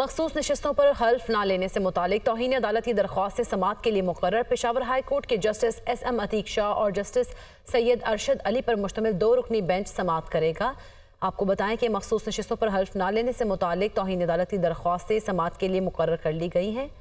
मखसूस नशस्तों पर हल्फ न लेने से मुतल तोहनी अदालत की दरख्वास्त से समात के लिए मुकर पेशावर हाई कोर्ट के justice S M Atiq Shah और जस्टिस सैयद अरशद अली पर मुश्तमिल दो रुकनी बेंच समात करेगा आपको बताएं कि मखसूस नशस्तों पर हल्फ न लेने से मुतल तोहनी अदालत की दरख्वास्त से समात के लिए मुकर कर ली गई हैं